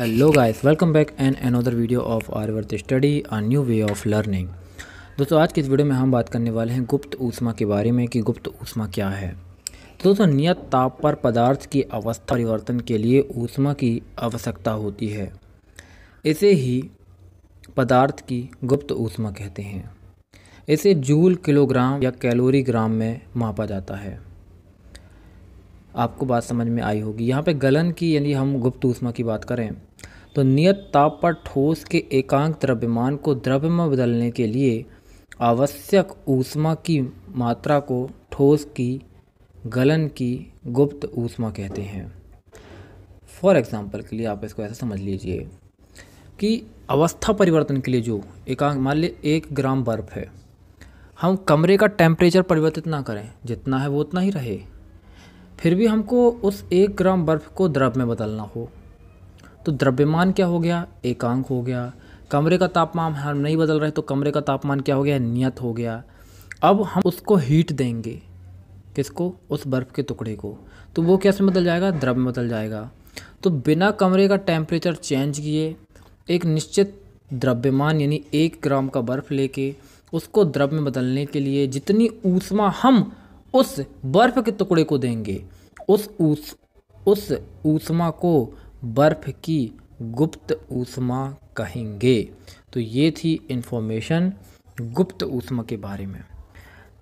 hello guys welcome back and another video of our worth study a new way of learning दोस्तों आज की इस video में हम बात करने वाले हैं गुप्त ऊष्मा के बारे में कि गुप्त ऊष्मा क्या है दोस्तों नियत ताप पर पदार्थ की अवस्था परिवर्तन के लिए ऊष्मा की आवश्यकता होती है इसे ही पदार्थ की गुप्त ऊष्मा कहते हैं इसे जूल किलोग्राम या कैलोरी ग्राम में मापा जाता है आपको बात समझ में आई होगी यहाँ पे गलन की यानी हम गुप्त ऊष्मा की बात करें तो नियत ताप पर ठोस के एकांक द्रव्यमान को द्रव्य में बदलने के लिए आवश्यक ऊष्मा की मात्रा को ठोस की गलन की गुप्त ऊष्मा कहते हैं फॉर एग्ज़ाम्पल के लिए आप इसको ऐसा समझ लीजिए कि अवस्था परिवर्तन के लिए जो एकांक मान ले एक ग्राम बर्फ़ है हम कमरे का टेम्परेचर परिवर्तित ना करें जितना है वो उतना ही रहे फिर भी हमको उस एक ग्राम बर्फ़ को द्रव में बदलना हो तो द्रव्यमान क्या हो गया एकांक हो गया कमरे का तापमान हम नहीं बदल रहे तो कमरे का तापमान क्या हो गया नियत हो गया अब हम उसको हीट देंगे किसको उस बर्फ़ के टुकड़े को तो वो कैसे बदल जाएगा द्रव में बदल जाएगा तो बिना कमरे का टेम्परेचर चेंज किए एक निश्चित द्रव्यमान यानी एक ग्राम का बर्फ़ लेके उसको द्रव में बदलने के लिए जितनी ऊष्मा हम उस बर्फ़ के टुकड़े को देंगे उस उस उस ऊष्मा को बर्फ़ की गुप्त ऊष्मा कहेंगे तो ये थी इन्फॉर्मेशन गुप्त ऊष्मा के बारे में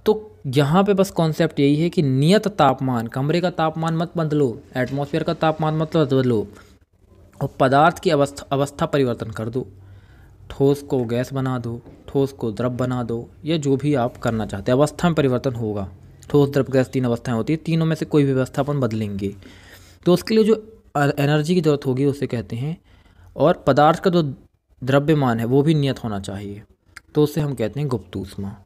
तो यहाँ पे बस कॉन्सेप्ट यही है कि नियत तापमान कमरे का तापमान मत बदलो एटमॉस्फेयर का तापमान मत बदलो और पदार्थ की अवस्था अवस्था परिवर्तन कर दो ठोस को गैस बना दो ठोस को द्रव बना दो या जो भी आप करना चाहते हैं अवस्था में परिवर्तन होगा ठोस द्रव गैस तीन अवस्थाएं होती है तीनों में से कोई भी व्यवस्था अपन बदलेंगे तो उसके लिए जो एनर्जी की ज़रूरत होगी उसे कहते हैं और पदार्थ का जो द्रव्यमान है वो भी नियत होना चाहिए तो उसे हम कहते हैं गुप्त ऊष्मा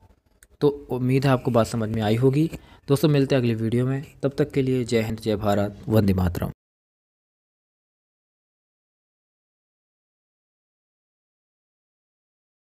तो उम्मीद है आपको बात समझ में आई होगी दोस्तों मिलते हैं अगले वीडियो में तब तक के लिए जय हिंद जय भारत वंदे मातरम